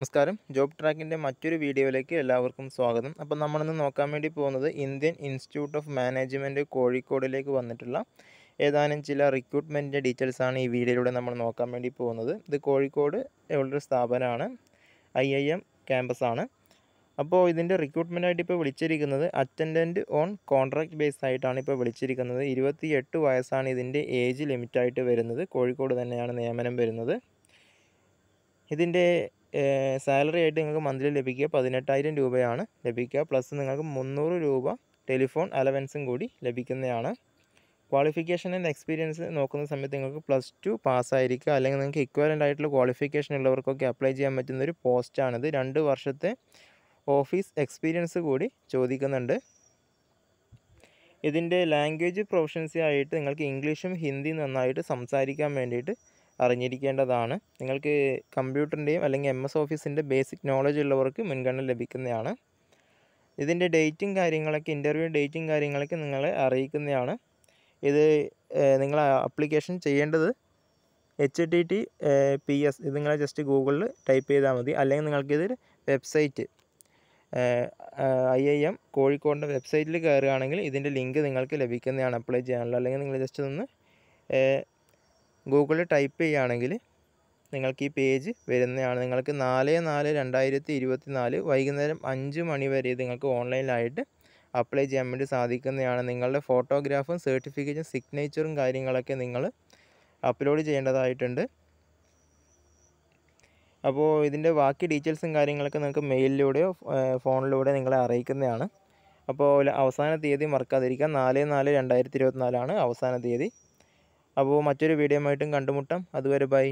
നമസ്കാരം ജോബ് ട്രാക്കിൻ്റെ മറ്റൊരു വീഡിയോയിലേക്ക് എല്ലാവർക്കും സ്വാഗതം അപ്പോൾ നമ്മളിന്ന് നോക്കാൻ വേണ്ടി പോകുന്നത് ഇന്ത്യൻ ഇൻസ്റ്റിറ്റ്യൂട്ട് ഓഫ് മാനേജ്മെൻറ്റ് കോഴിക്കോടിലേക്ക് വന്നിട്ടുള്ള ഏതാനും ചില റിക്രൂട്ട്മെൻറ്റിൻ്റെ ആണ് ഈ വീഡിയോയിലൂടെ നമ്മൾ നോക്കാൻ വേണ്ടി പോകുന്നത് ഇത് കോഴിക്കോട് ഉള്ളൊരു സ്ഥാപനമാണ് ഐ ഐ എം ക്യാമ്പസാണ് അപ്പോൾ ഇതിൻ്റെ ആയിട്ട് ഇപ്പോൾ വിളിച്ചിരിക്കുന്നത് അറ്റൻഡൻറ്റ് ഓൺ കോൺട്രാക്ട് ബേസ് ആയിട്ടാണ് ഇപ്പോൾ വിളിച്ചിരിക്കുന്നത് ഇരുപത്തി എട്ട് വയസ്സാണ് ഇതിൻ്റെ ഏജ് ലിമിറ്റായിട്ട് വരുന്നത് കോഴിക്കോട് തന്നെയാണ് നിയമനം വരുന്നത് ഇതിൻ്റെ സാലറി ആയിട്ട് നിങ്ങൾക്ക് മന്ത്ലി ലഭിക്കുക പതിനെട്ടായിരം രൂപയാണ് ലഭിക്കുക പ്ലസ് നിങ്ങൾക്ക് മുന്നൂറ് രൂപ ടെലിഫോൺ അലവൻസും കൂടി ലഭിക്കുന്നതാണ് ക്വാളിഫിക്കേഷൻ ആൻഡ് എക്സ്പീരിയൻസ് നോക്കുന്ന സമയത്ത് നിങ്ങൾക്ക് പ്ലസ് ടു പാസ്സായിരിക്കുക അല്ലെങ്കിൽ നിങ്ങൾക്ക് ഇക്വലൻ്റ് ആയിട്ടുള്ള ക്വാളിഫിക്കേഷൻ ഉള്ളവർക്കൊക്കെ അപ്ലൈ ചെയ്യാൻ പറ്റുന്ന ഒരു പോസ്റ്റാണിത് രണ്ട് വർഷത്തെ ഓഫീസ് എക്സ്പീരിയൻസ് കൂടി ചോദിക്കുന്നുണ്ട് ഇതിൻ്റെ ലാംഗ്വേജ് പ്രൊഫഷൻസി ആയിട്ട് നിങ്ങൾക്ക് ഇംഗ്ലീഷും ഹിന്ദിയും നന്നായിട്ട് സംസാരിക്കാൻ വേണ്ടിയിട്ട് അറിഞ്ഞിരിക്കേണ്ടതാണ് നിങ്ങൾക്ക് കമ്പ്യൂട്ടറിൻ്റെയും അല്ലെങ്കിൽ എം എസ് ഓഫീസിൻ്റെ ബേസിക് നോളജ് ഉള്ളവർക്ക് മുൻഗണന ലഭിക്കുന്നതാണ് ഇതിൻ്റെ ഡേറ്റും കാര്യങ്ങളൊക്കെ ഇൻ്റർവ്യൂ ഡേറ്റും കാര്യങ്ങളൊക്കെ നിങ്ങളെ അറിയിക്കുന്നതാണ് ഇത് നിങ്ങൾ അപ്ലിക്കേഷൻ ചെയ്യേണ്ടത് H T T P S ഇത് നിങ്ങളെ ജസ്റ്റ് ഗൂഗിളിൽ ടൈപ്പ് ചെയ്താൽ മതി അല്ലെങ്കിൽ നിങ്ങൾക്കിത് വെബ്സൈറ്റ് ഐ ഐ എം കോഴിക്കോടിൻ്റെ വെബ്സൈറ്റിൽ കയറുകയാണെങ്കിൽ ഇതിൻ്റെ ലിങ്ക് നിങ്ങൾക്ക് ലഭിക്കുന്നതാണ് അപ്ലൈ ചെയ്യാനുള്ളത് അല്ലെങ്കിൽ നിങ്ങൾ ജസ്റ്റ് ഒന്ന് ഗൂഗിളിൽ ടൈപ്പ് ചെയ്യുകയാണെങ്കിൽ നിങ്ങൾക്ക് ഈ പേജ് വരുന്നതാണ് നിങ്ങൾക്ക് നാല് നാല് രണ്ടായിരത്തി ഇരുപത്തി നാല് വൈകുന്നേരം അഞ്ച് മണി വരെ നിങ്ങൾക്ക് ഓൺലൈനിലായിട്ട് അപ്ലൈ ചെയ്യാൻ വേണ്ടി സാധിക്കുന്നതാണ് നിങ്ങളുടെ ഫോട്ടോഗ്രാഫും സർട്ടിഫിക്കറ്റും സിഗ്നേച്ചറും കാര്യങ്ങളൊക്കെ നിങ്ങൾ അപ്ലോഡ് ചെയ്യേണ്ടതായിട്ടുണ്ട് അപ്പോൾ ഇതിൻ്റെ ബാക്കി ഡീറ്റെയിൽസും കാര്യങ്ങളൊക്കെ നിങ്ങൾക്ക് മെയിലിലൂടെയോ ഫോണിലൂടെ നിങ്ങളെ അറിയിക്കുന്നതാണ് അപ്പോൾ അവസാന തീയതി മറക്കാതിരിക്കുക നാല് നാല് രണ്ടായിരത്തി ഇരുപത്തിനാലാണ് അവസാന തീയതി അപ്പോൾ മറ്റൊരു വീഡിയോയുമായിട്ടും കണ്ടുമുട്ടാം അതുവരെ ബൈ